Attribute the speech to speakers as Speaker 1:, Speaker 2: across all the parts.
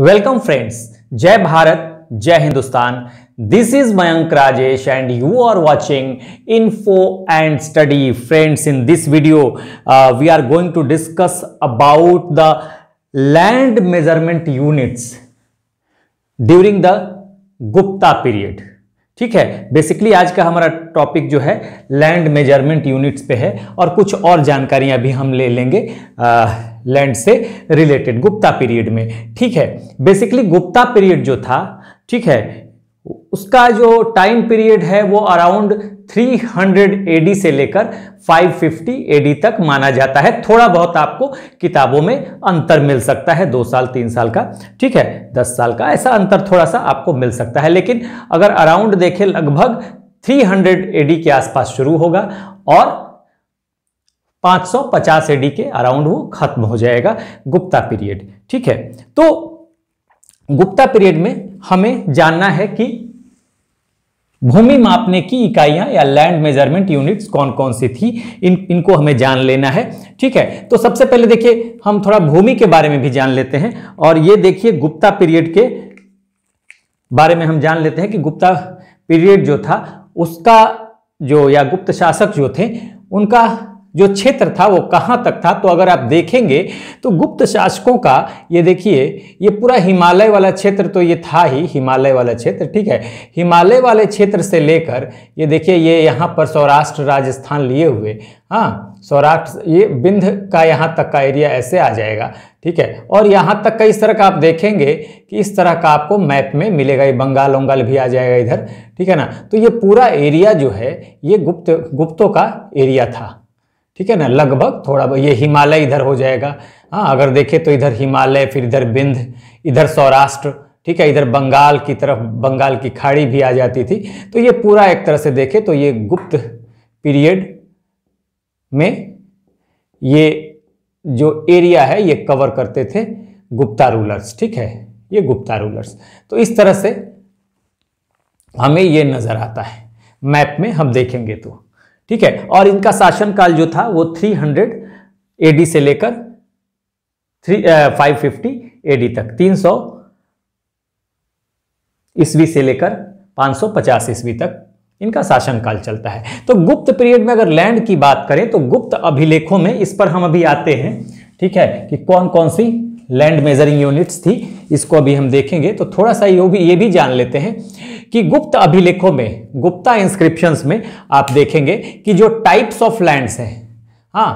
Speaker 1: welcome friends जय भारत जय Hindustan this is Mayank Rajesh and you are watching Info and Study friends in this video we are going to discuss about the land measurement units during the Gupta period ठीक है basically आज का हमारा topic जो है land measurement units पे है और कुछ और जानकारियां भी हम ले लेंगे uh, लैंड से रिलेटेड गुप्ता पीरियड में ठीक है बेसिकली गुप्ता पीरियड जो था ठीक है उसका जो टाइम पीरियड है वो अराउंड 300 एडी से लेकर 550 एडी तक माना जाता है थोड़ा बहुत आपको किताबों में अंतर मिल सकता है दो साल तीन साल का ठीक है दस साल का ऐसा अंतर थोड़ा सा आपको मिल सकता है लेकिन अगर अराउंड देखें लगभग 300 एडी के आसपास शुरू होगा और 550 एडी के अराउंड वो खत्म हो जाएगा गुप्ता पीरियड ठीक है तो गुप्ता पीरियड में हमें जानना है कि भूमि मापने की इकाइयां या लैंड मेजरमेंट यूनिट्स कौन कौन सी थी इन इनको हमें जान लेना है ठीक है तो सबसे पहले देखिए हम थोड़ा भूमि के बारे में भी जान लेते हैं और ये देखिए गुप्ता पीरियड के बारे में हम जान लेते हैं कि गुप्ता पीरियड जो था उसका जो या गुप्त शासक जो थे उनका जो क्षेत्र था वो कहाँ तक था तो अगर आप देखेंगे तो गुप्त शासकों का ये देखिए ये पूरा हिमालय वाला क्षेत्र तो ये था ही हिमालय वाला क्षेत्र ठीक है हिमालय वाले क्षेत्र से लेकर ये देखिए ये यहाँ पर सौराष्ट्र राजस्थान लिए हुए हाँ सौराष्ट्र ये बिंध का यहाँ तक का एरिया ऐसे आ जाएगा ठीक है और यहाँ तक का इस तरह का आप देखेंगे कि इस तरह का आपको मैप में मिलेगा ये बंगाल वंगाल भी आ जाएगा इधर ठीक है ना तो ये पूरा एरिया जो है ये गुप्त गुप्तों का एरिया था ठीक है ना लगभग थोड़ा ये हिमालय इधर हो जाएगा हाँ अगर देखें तो इधर हिमालय फिर इधर बिंध इधर सौराष्ट्र ठीक है इधर बंगाल की तरफ बंगाल की खाड़ी भी आ जाती थी तो ये पूरा एक तरह से देखें तो ये गुप्त पीरियड में ये जो एरिया है ये कवर करते थे गुप्ता रूलर्स ठीक है ये गुप्ता रूलर्स तो इस तरह से हमें ये नज़र आता है मैप में हम देखेंगे तो ठीक है और इनका शासनकाल जो था वो 300 एडी से लेकर थ्री फाइव फिफ्टी एडी तक 300 ईस्वी से लेकर 550 ईस्वी तक इनका शासनकाल चलता है तो गुप्त पीरियड में अगर लैंड की बात करें तो गुप्त अभिलेखों में इस पर हम अभी आते हैं ठीक है कि कौन कौन सी लैंड मेजरिंग यूनिट्स थी इसको अभी हम देखेंगे तो थोड़ा सा ये भी ये भी जान लेते हैं कि गुप्त अभिलेखों में गुप्ता इंस्क्रिप्शंस में आप देखेंगे कि जो टाइप्स ऑफ लैंड्स हैं हाँ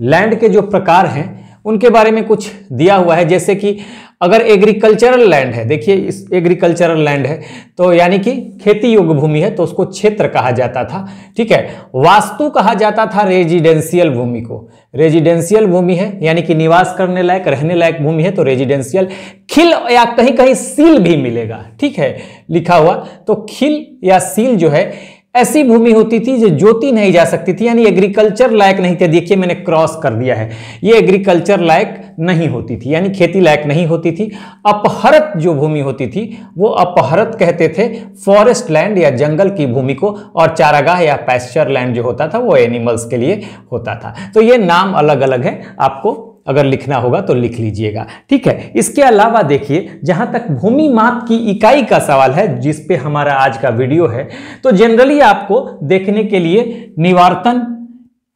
Speaker 1: लैंड के जो प्रकार हैं उनके बारे में कुछ दिया हुआ है जैसे कि अगर एग्रीकल्चरल लैंड है देखिए इस एग्रीकल्चरल लैंड है तो यानी कि खेती योग्य भूमि है तो उसको क्षेत्र कहा जाता था ठीक है वास्तु कहा जाता था रेजिडेंशियल भूमि को रेजिडेंशियल भूमि है यानी कि निवास करने लायक रहने लायक भूमि है तो रेजिडेंशियल खिल या कहीं कहीं सील भी मिलेगा ठीक है लिखा हुआ तो खिल या सील जो है ऐसी भूमि होती थी जो ज्योति नहीं जा सकती थी यानी एग्रीकल्चर लायक नहीं थे देखिए मैंने क्रॉस कर दिया है ये एग्रीकल्चर लायक नहीं होती थी यानी खेती लायक नहीं होती थी अपहरत जो भूमि होती थी वो अपहरत कहते थे फॉरेस्ट लैंड या जंगल की भूमि को और चारागाह या पैस्चर लैंड जो होता था वो एनिमल्स के लिए होता था तो ये नाम अलग अलग है आपको अगर लिखना होगा तो लिख लीजिएगा ठीक है इसके अलावा देखिए जहां तक भूमि माप की इकाई का सवाल है जिस पे हमारा आज का वीडियो है तो जनरली आपको देखने के लिए निवारतन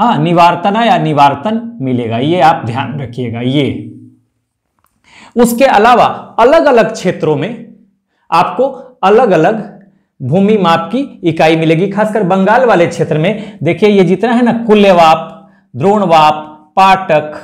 Speaker 1: हाँ निवार्तना या निवार्तन मिलेगा ये आप ध्यान रखिएगा ये उसके अलावा अलग अलग क्षेत्रों में आपको अलग अलग भूमि माप की इकाई मिलेगी खासकर बंगाल वाले क्षेत्र में देखिए ये जितना है ना कुल्यवाप द्रोणवाप पाटक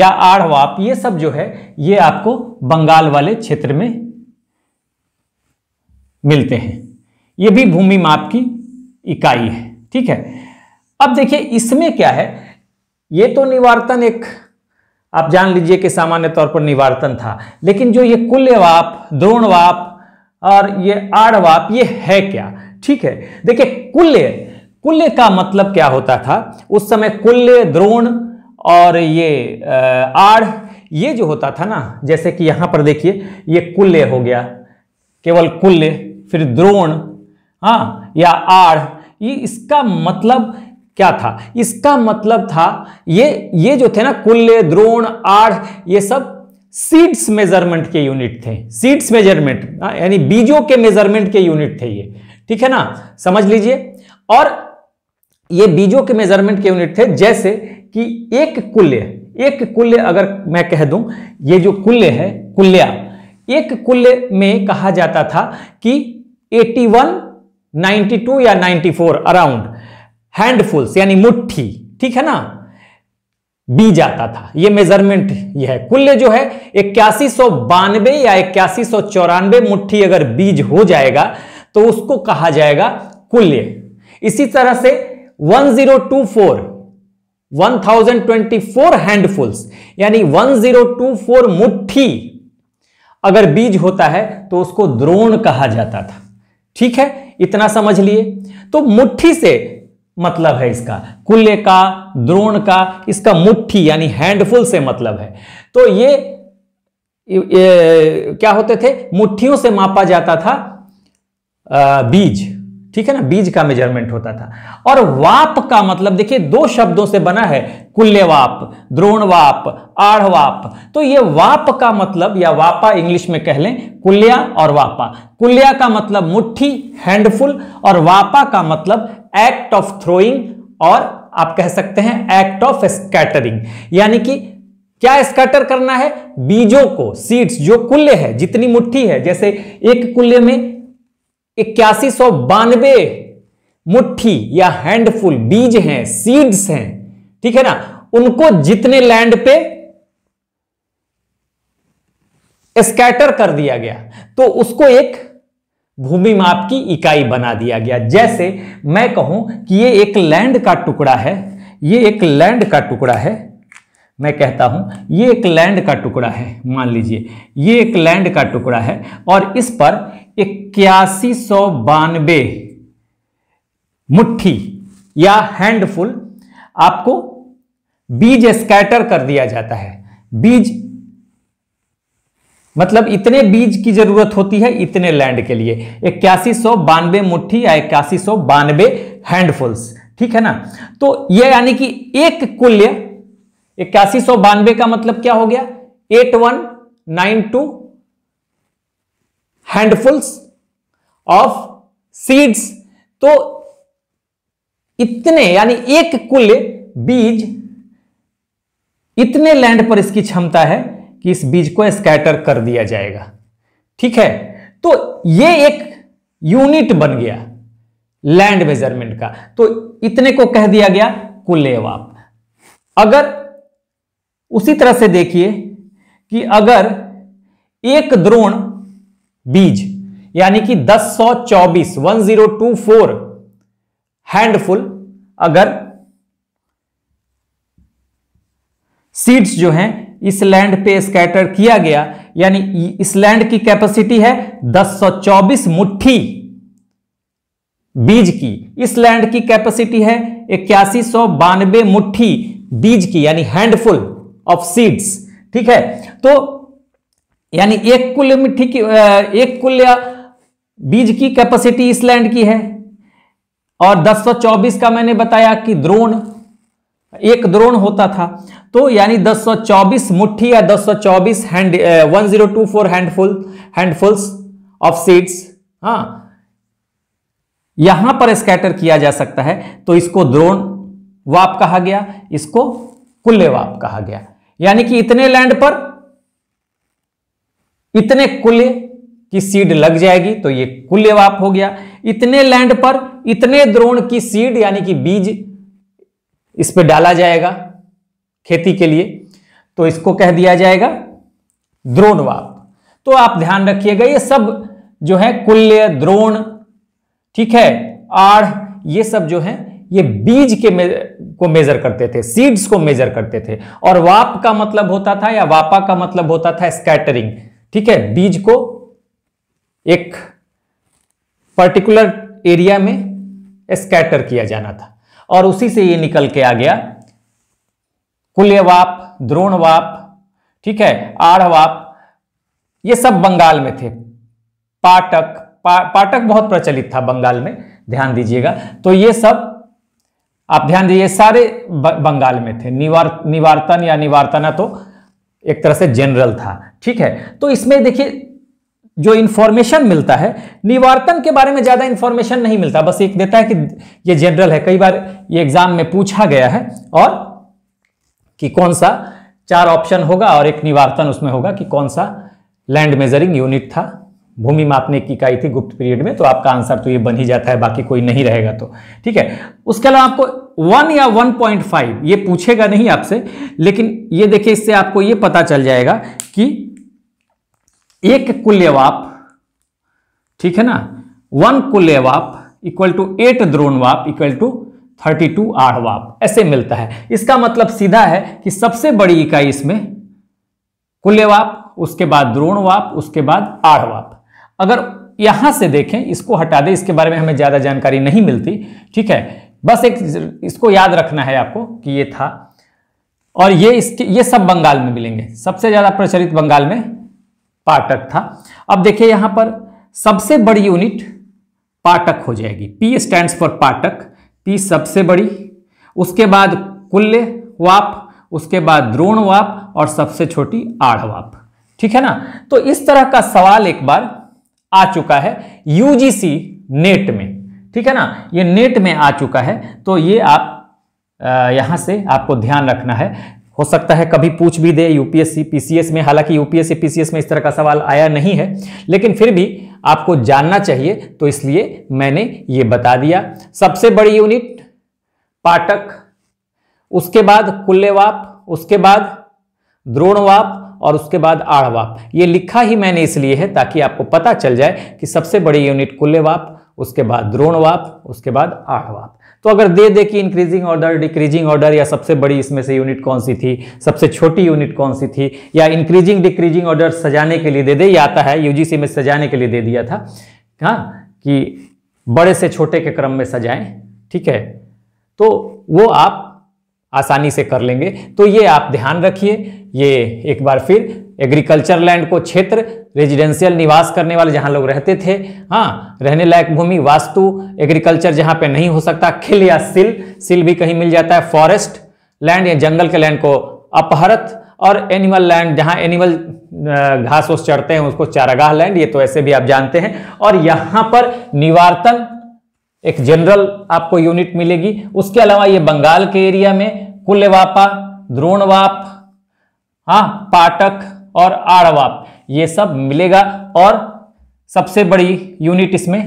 Speaker 1: या आढ़वाप ये सब जो है ये आपको बंगाल वाले क्षेत्र में मिलते हैं ये भी भूमि माप की इकाई है ठीक है अब देखिए इसमें क्या है ये तो निवारतन एक आप जान लीजिए कि सामान्य तौर पर निवारतन था लेकिन जो ये कुल्यवाप द्रोणवाप और ये आड़वाप ये है क्या ठीक है देखिए कुल्य कुल्य का मतलब क्या होता था उस समय कुल्य द्रोण और ये आड़ ये जो होता था ना जैसे कि यहाँ पर देखिए ये कुल्य हो गया केवल कुल्य फिर द्रोण हाँ या आड़ ये इसका मतलब क्या था इसका मतलब था ये ये जो थे ना कुल्ले द्रोण आढ़ ये सब सीड्स मेजरमेंट के यूनिट थे सीड्स मेजरमेंट हाँ, यानी बीजों के मेजरमेंट के यूनिट थे ये ठीक है ना समझ लीजिए और ये बीजों के मेजरमेंट के यूनिट थे जैसे कि एक कुल्य एक कुल्य अगर मैं कह दूं ये जो कुल्य है कुल्या एक कुल्य में कहा जाता था कि 81, 92 या 94 अराउंड हैंडफुल्स यानी मुट्ठी ठीक है ना बी जाता था ये मेजरमेंट यह है कुल जो है इक्यासी सौ बानवे या इक्यासी सौ चौरानवे मुट्ठी अगर बीज हो जाएगा तो उसको कहा जाएगा कुल्य इसी तरह से 1024 1024 हैंडफुल्स यानी 1024 मुट्ठी अगर बीज होता है तो उसको द्रोण कहा जाता था ठीक है इतना समझ लिए तो मुट्ठी से मतलब है इसका कुल्ले का द्रोण का इसका मुट्ठी यानी हैंडफुल से मतलब है तो ये, ये क्या होते थे मुट्ठियों से मापा जाता था आ, बीज ठीक है ना बीज का मेजरमेंट होता था और वाप का मतलब देखिए दो शब्दों से बना है कुल्यवाप द्रोणवाप आढ़वाप तो ये वाप का मतलब या वापा इंग्लिश में कह लें कुल्या और वापा कुल्या का मतलब मुट्ठी हैंडफुल और वापा का मतलब एक्ट ऑफ थ्रोइंग और आप कह सकते हैं एक्ट ऑफ स्कैटरिंग यानी कि क्या स्कैटर करना है बीजों को सीड्स जो कुल्ले है जितनी मुट्ठी है जैसे एक कुल्ले में इक्यासी सौ बानवे मुठ्ठी या हैंडफुल बीज हैं सीड्स हैं ठीक है ना उनको जितने लैंड पे स्कैटर कर दिया गया तो उसको एक भूमि माप की इकाई बना दिया गया जैसे मैं कहूं कि ये एक लैंड का टुकड़ा है ये एक लैंड का टुकड़ा है मैं कहता हूं ये एक लैंड का टुकड़ा है मान लीजिए ये एक लैंड का टुकड़ा है और इस पर इक्यासी सौ बानवे मुठ्ठी या हैंडफुल आपको बीज स्कैटर कर दिया जाता है बीज मतलब इतने बीज की जरूरत होती है इतने लैंड के लिए इक्यासी सौ बानवे मुठ्ठी या इक्यासी सौ बानवे हैंडफुल्स ठीक है ना तो यह यानी कि एक कुल्य इक्यासी सौ बानवे का मतलब क्या हो गया eight one nine two handfuls of seeds तो इतने यानी एक कुल बीज इतने लैंड पर इसकी क्षमता है कि इस बीज को स्कैटर कर दिया जाएगा ठीक है तो ये एक यूनिट बन गया लैंड मेजरमेंट का तो इतने को कह दिया गया कुल कुलेवाप अगर उसी तरह से देखिए कि अगर एक द्रोण बीज यानी कि दस सौ चौबीस one zero two four handful अगर सीड्स जो हैं इस लैंड पे स्कैटर किया गया यानी इस लैंड की कैपेसिटी है दस सौ चौबीस मुठ्ठी बीज की इस लैंड की कैपेसिटी है इक्यासी सौ बानवे मुठ्ठी बीज की यानी हैंडफुल ऑफ सीड्स ठीक है तो यानी एक कुल मिट्टी की एक कुल बीज की कैपेसिटी इस लैंड की है और 1024 का मैंने बताया कि द्रोण एक द्रोण होता था तो यानी 1024 मुट्ठी या 1024 hand one zero two four handful handfuls of seeds हाँ यहां पर स्कैटर किया जा सकता है तो इसको द्रोण वाप कहा गया इसको कुल्ले वाप कहा गया यानी कि इतने लैंड पर इतने कुल्ले की सीड लग जाएगी तो ये वाप हो गया इतने लैंड पर इतने द्रोण की सीड यानी कि बीज इस पे डाला जाएगा खेती के लिए तो इसको कह दिया जाएगा द्रोण वाप तो आप ध्यान रखिएगा ये सब जो है कुल्य द्रोण ठीक है आढ़ ये सब जो है ये बीज के मे, को मेजर करते थे सीड्स को मेजर करते थे और वाप का मतलब होता था या वापा का मतलब होता था स्कैटरिंग ठीक है बीज को एक पर्टिकुलर एरिया में स्कैटर किया जाना था और उसी से ये निकल के आ गया कुल्यवाप द्रोणवाप ठीक है आढ़वाप ये सब बंगाल में थे पाटक पा, पाटक बहुत प्रचलित था बंगाल में ध्यान दीजिएगा तो ये सब आप ध्यान दीजिए सारे बंगाल में थे निवार निवार्तन या निवार्तना तो एक तरह से जनरल था ठीक है तो इसमें देखिए जो इन्फॉर्मेशन मिलता है निवारतन के बारे में ज़्यादा इंफॉर्मेशन नहीं मिलता बस एक देता है कि ये जनरल है कई बार ये एग्जाम में पूछा गया है और कि कौन सा चार ऑप्शन होगा और एक निवारतन उसमें होगा कि कौन सा लैंड मेजरिंग यूनिट था भूमि मापने की इकाई थी गुप्त पीरियड में तो आपका आंसर तो ये बन ही जाता है बाकी कोई नहीं रहेगा तो ठीक है उसके अलावा आपको वन या वन पॉइंट फाइव ये पूछेगा नहीं आपसे लेकिन ये देखिए इससे आपको ये पता चल जाएगा कि एक कुल्यवाप ठीक है ना वन कुल्यवाप इक्वल टू एट द्रोणवाप इक्वल टू थर्टी टू आठवाप ऐसे मिलता है इसका मतलब सीधा है कि सबसे बड़ी इकाई इसमें कुल्यवाप उसके बाद द्रोणवाप उसके बाद आढ़वाप अगर यहां से देखें इसको हटा दें इसके बारे में हमें ज़्यादा जानकारी नहीं मिलती ठीक है बस एक इसको याद रखना है आपको कि ये था और ये इसके ये सब बंगाल में मिलेंगे सबसे ज़्यादा प्रचलित बंगाल में पाटक था अब देखिए यहां पर सबसे बड़ी यूनिट पाटक हो जाएगी पी स्टैंड फॉर पाटक पी सबसे बड़ी उसके बाद कुल्ले वाप उसके बाद द्रोण वाप और सबसे छोटी आढ़वाप ठीक है ना तो इस तरह का सवाल एक बार आ चुका है यूजीसी नेट में ठीक है ना ये नेट में आ चुका है तो ये आप यहां से आपको ध्यान रखना है हो सकता है कभी पूछ भी दे यूपीएससी पीसीएस में हालांकि यूपीएससी पीसीएस में इस तरह का सवाल आया नहीं है लेकिन फिर भी आपको जानना चाहिए तो इसलिए मैंने ये बता दिया सबसे बड़ी यूनिट पाटक उसके बाद कुल्लेवाप उसके बाद द्रोणवाप और उसके बाद आड़वाप ये लिखा ही मैंने इसलिए है ताकि आपको पता चल जाए कि सबसे बड़ी यूनिट कुल्लेवाप उसके बाद द्रोणवाप उसके बाद आड़वाप तो अगर दे दे कि इंक्रीजिंग ऑर्डर डिक्रीजिंग ऑर्डर या सबसे बड़ी इसमें से यूनिट कौन सी थी सबसे छोटी यूनिट कौन सी थी या इंक्रीजिंग डिक्रीजिंग ऑर्डर सजाने के लिए दे दे ये आता है यूजीसी में सजाने के लिए दे दिया था हाँ कि बड़े से छोटे के क्रम में सजाएं ठीक है तो वो आप आसानी से कर लेंगे तो ये आप ध्यान रखिए ये एक बार फिर एग्रीकल्चर लैंड को क्षेत्र रेजिडेंशियल निवास करने वाले जहाँ लोग रहते थे हाँ रहने लायक भूमि वास्तु एग्रीकल्चर जहाँ पे नहीं हो सकता खिल या सिल सिल भी कहीं मिल जाता है फॉरेस्ट लैंड या जंगल के लैंड को अपहरत और एनिमल लैंड जहाँ एनिमल घास वोस चढ़ते हैं उसको चारागाह लैंड ये तो ऐसे भी आप जानते हैं और यहाँ पर निवारतन एक जनरल आपको यूनिट मिलेगी उसके अलावा ये बंगाल के एरिया में कुल्यवापा द्रोणवाप हाँ पाटक और आड़वाप ये सब मिलेगा और सबसे बड़ी यूनिट इसमें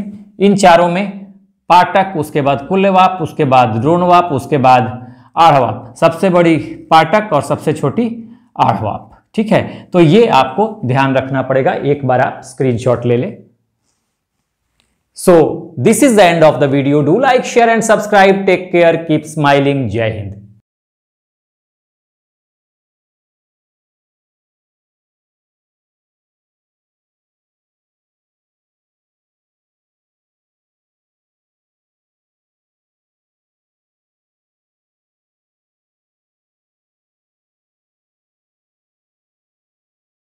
Speaker 1: इन चारों में पाटक उसके बाद कुल्यवाप उसके बाद द्रोणवाप उसके बाद आढ़वाप सबसे बड़ी पाटक और सबसे छोटी आढ़वाप ठीक है तो ये आपको ध्यान रखना पड़ेगा एक बार आप स्क्रीनशॉट ले लें so this is the end of the video do like share and subscribe take care keep smiling जय हिंद